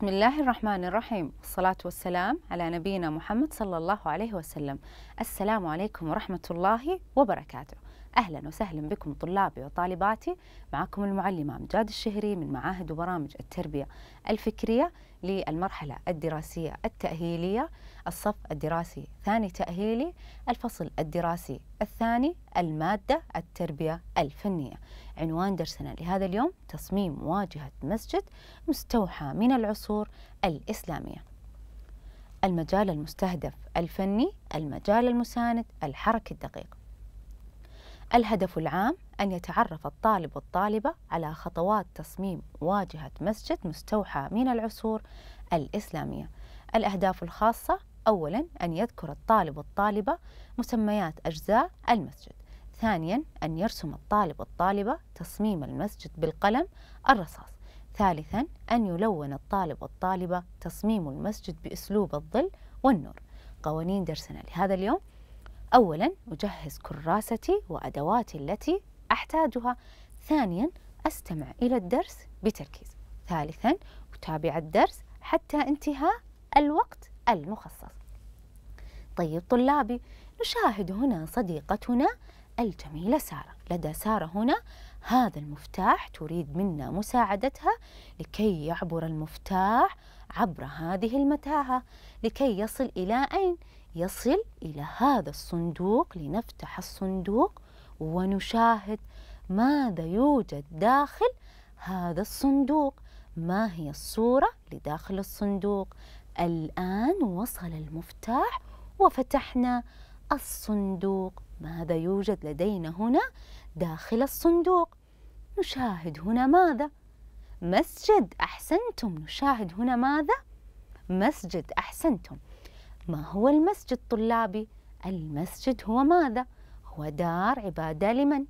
بسم الله الرحمن الرحيم والصلاة والسلام على نبينا محمد صلى الله عليه وسلم السلام عليكم ورحمة الله وبركاته أهلا وسهلا بكم طلابي وطالباتي معكم المعلمة أمجاد الشهري من معاهد وبرامج التربية الفكرية للمرحلة الدراسية التأهيلية الصف الدراسي ثاني تأهيلي الفصل الدراسي الثاني المادة التربية الفنية عنوان درسنا لهذا اليوم تصميم واجهة مسجد مستوحى من العصور الإسلامية المجال المستهدف الفني المجال المساند الحركي الدقيق الهدف العام أن يتعرف الطالب والطالبة على خطوات تصميم واجهة مسجد مستوحى من العصور الإسلامية الأهداف الخاصة أولا أن يذكر الطالب والطالبة مسميات أجزاء المسجد ثانيا أن يرسم الطالب والطالبة تصميم المسجد بالقلم الرصاص ثالثا أن يلون الطالب والطالبة تصميم المسجد بأسلوب الظل والنور قوانين درسنا لهذا اليوم أولا أجهز كراستي وأدواتي التي أحتاجها ثانيا أستمع إلى الدرس بتركيز ثالثا أتابع الدرس حتى انتهاء الوقت المخصص طيب طلابي نشاهد هنا صديقتنا الجميلة سارة لدى سارة هنا هذا المفتاح تريد منا مساعدتها لكي يعبر المفتاح عبر هذه المتاهة لكي يصل إلى أين؟ يصل إلى هذا الصندوق لنفتح الصندوق ونشاهد ماذا يوجد داخل هذا الصندوق ما هي الصورة لداخل الصندوق الآن وصل المفتاح وفتحنا الصندوق ماذا يوجد لدينا هنا داخل الصندوق نشاهد هنا ماذا مسجد أحسنتم نشاهد هنا ماذا؟ مسجد أحسنتم ما هو المسجد طلابي؟ المسجد هو ماذا؟ هو دار عبادة لمن؟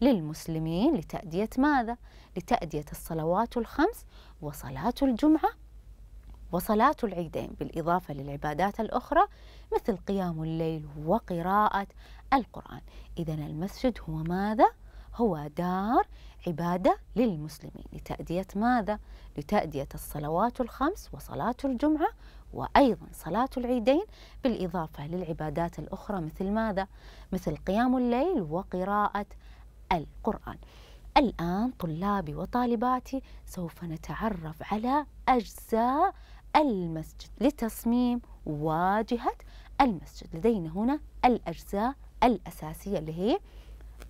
للمسلمين لتأدية ماذا؟ لتأدية الصلوات الخمس وصلاة الجمعة وصلاة العيدين بالإضافة للعبادات الأخرى مثل قيام الليل وقراءة القرآن إذا المسجد هو ماذا؟ هو دار عبادة للمسلمين لتأدية ماذا؟ لتأدية الصلوات الخمس وصلاة الجمعة وأيضا صلاة العيدين بالإضافة للعبادات الأخرى مثل ماذا؟ مثل قيام الليل وقراءة القرآن الآن طلابي وطالباتي سوف نتعرف على أجزاء المسجد لتصميم واجهة المسجد لدينا هنا الأجزاء الأساسية اللي هي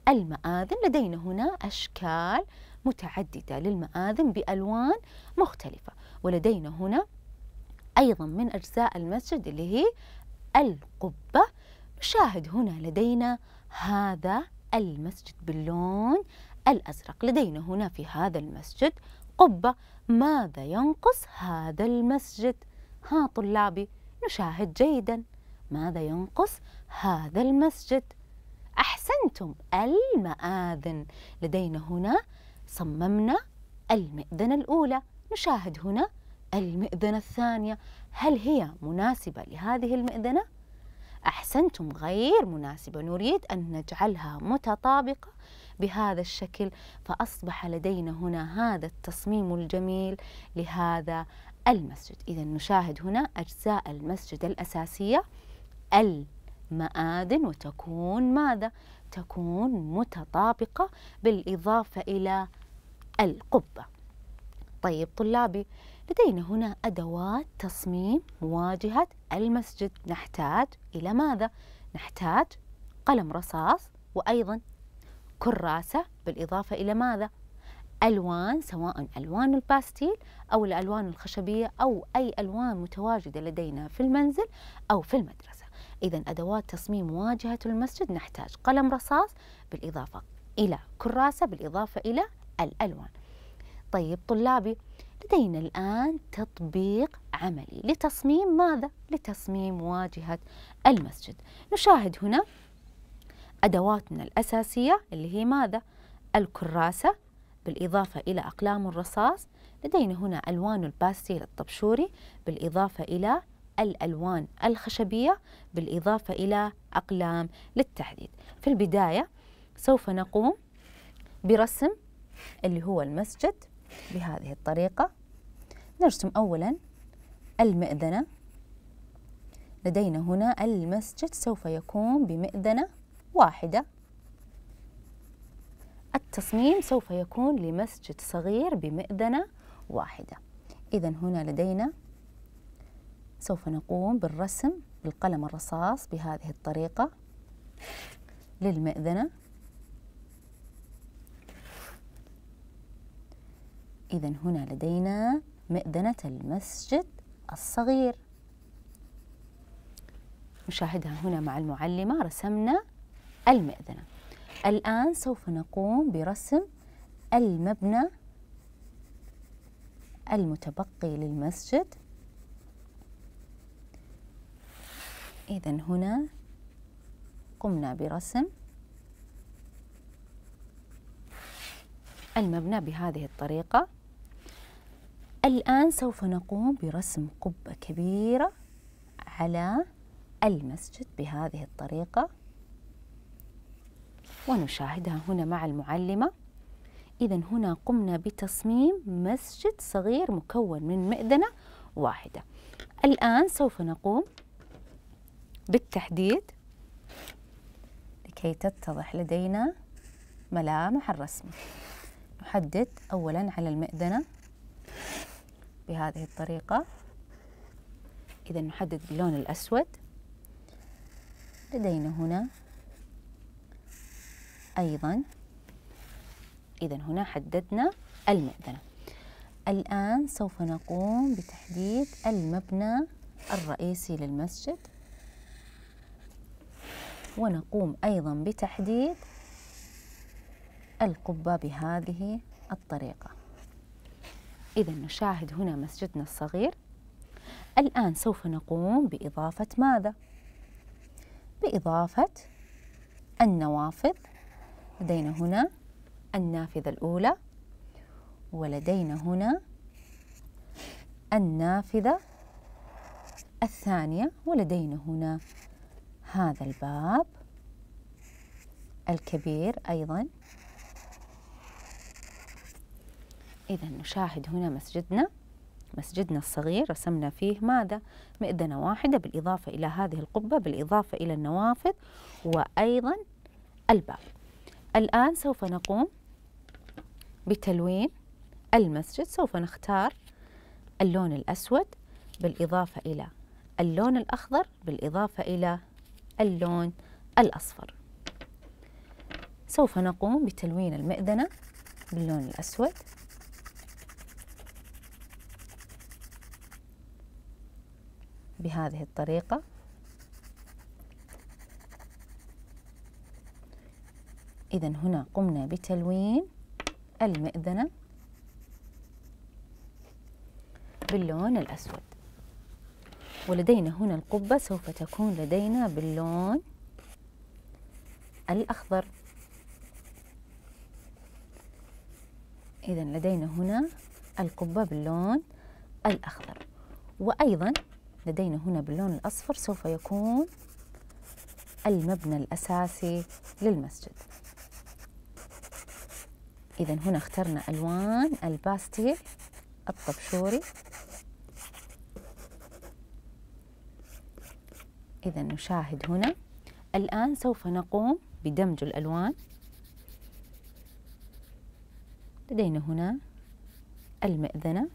المآذن لدينا هنا أشكال متعددة للمآذن بألوان مختلفة ولدينا هنا أيضا من أجزاء المسجد اللي هي القبة نشاهد هنا لدينا هذا المسجد باللون الأزرق لدينا هنا في هذا المسجد قبة ماذا ينقص هذا المسجد؟ ها طلابي نشاهد جيدا ماذا ينقص هذا المسجد؟ أحسن أنتم المآذن لدينا هنا صممنا المئذنة الأولى نشاهد هنا المئذنة الثانية هل هي مناسبة لهذه المئذنة؟ أحسنتم غير مناسبة نريد أن نجعلها متطابقة بهذا الشكل فأصبح لدينا هنا هذا التصميم الجميل لهذا المسجد إذا نشاهد هنا أجزاء المسجد الأساسية المآذن وتكون ماذا؟ تكون متطابقة بالإضافة إلى القبة طيب طلابي لدينا هنا أدوات تصميم مواجهة المسجد نحتاج إلى ماذا؟ نحتاج قلم رصاص وأيضا كراسة بالإضافة إلى ماذا؟ ألوان سواء ألوان الباستيل أو الألوان الخشبية أو أي ألوان متواجدة لدينا في المنزل أو في المدرسة إذا أدوات تصميم واجهة المسجد نحتاج قلم رصاص بالإضافة إلى كراسة بالإضافة إلى الألوان طيب طلابي لدينا الآن تطبيق عملي لتصميم ماذا؟ لتصميم واجهة المسجد نشاهد هنا أدواتنا الأساسية اللي هي ماذا؟ الكراسة بالإضافة إلى أقلام الرصاص لدينا هنا ألوان الباستيل الطبشوري بالإضافة إلى الألوان الخشبية بالإضافة إلى أقلام للتحديد في البداية سوف نقوم برسم اللي هو المسجد بهذه الطريقة نرسم أولا المئذنة لدينا هنا المسجد سوف يكون بمئذنة واحدة التصميم سوف يكون لمسجد صغير بمئذنة واحدة إذا هنا لدينا سوف نقوم بالرسم بالقلم الرصاص بهذه الطريقة للمئذنة إذا هنا لدينا مئذنة المسجد الصغير نشاهدها هنا مع المعلمة رسمنا المئذنة الآن سوف نقوم برسم المبنى المتبقي للمسجد إذا هنا قمنا برسم المبنى بهذه الطريقة الآن سوف نقوم برسم قبة كبيرة على المسجد بهذه الطريقة ونشاهدها هنا مع المعلمة إذا هنا قمنا بتصميم مسجد صغير مكون من مئذنة واحدة الآن سوف نقوم بالتحديد لكي تتضح لدينا ملامح الرسمة نحدد أولا على المئذنة بهذه الطريقة إذا نحدد باللون الأسود لدينا هنا أيضا إذا هنا حددنا المئذنة الآن سوف نقوم بتحديد المبنى الرئيسي للمسجد ونقوم أيضا بتحديد القبة بهذه الطريقة إذا نشاهد هنا مسجدنا الصغير الآن سوف نقوم بإضافة ماذا؟ بإضافة النوافذ لدينا هنا النافذة الأولى ولدينا هنا النافذة الثانية ولدينا هنا هذا الباب الكبير أيضا إذا نشاهد هنا مسجدنا مسجدنا الصغير رسمنا فيه ماذا؟ مئذنة واحدة بالإضافة إلى هذه القبة بالإضافة إلى النوافذ وأيضا الباب الآن سوف نقوم بتلوين المسجد سوف نختار اللون الأسود بالإضافة إلى اللون الأخضر بالإضافة إلى اللون الأصفر سوف نقوم بتلوين المئذنة باللون الأسود بهذه الطريقة إذا هنا قمنا بتلوين المئذنة باللون الأسود ولدينا هنا القبة سوف تكون لدينا باللون الأخضر إذا لدينا هنا القبة باللون الأخضر وأيضا لدينا هنا باللون الأصفر سوف يكون المبنى الأساسي للمسجد إذا هنا اخترنا ألوان الباستيل الطبشوري إذا نشاهد هنا الآن سوف نقوم بدمج الألوان لدينا هنا المئذنة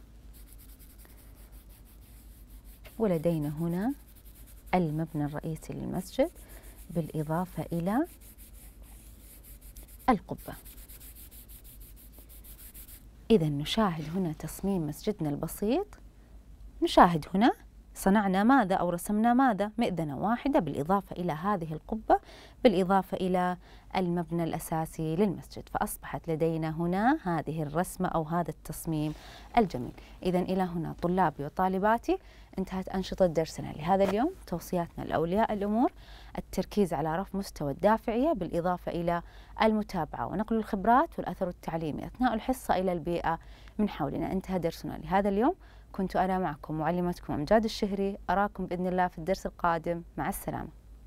ولدينا هنا المبنى الرئيسي للمسجد بالإضافة إلى القبة إذا نشاهد هنا تصميم مسجدنا البسيط نشاهد هنا صنعنا ماذا أو رسمنا ماذا مئذنة واحدة بالإضافة إلى هذه القبة بالإضافة إلى المبنى الأساسي للمسجد فأصبحت لدينا هنا هذه الرسمة أو هذا التصميم الجميل إذا إلى هنا طلابي وطالباتي انتهت أنشطة درسنا لهذا اليوم توصياتنا لأولياء الأمور التركيز على رفع مستوى الدافعية بالإضافة إلى المتابعة ونقل الخبرات والأثر التعليمي أثناء الحصة إلى البيئة من حولنا انتهى درسنا لهذا اليوم كنت أنا معكم معلمتكم أمجاد الشهري أراكم بإذن الله في الدرس القادم مع السلامة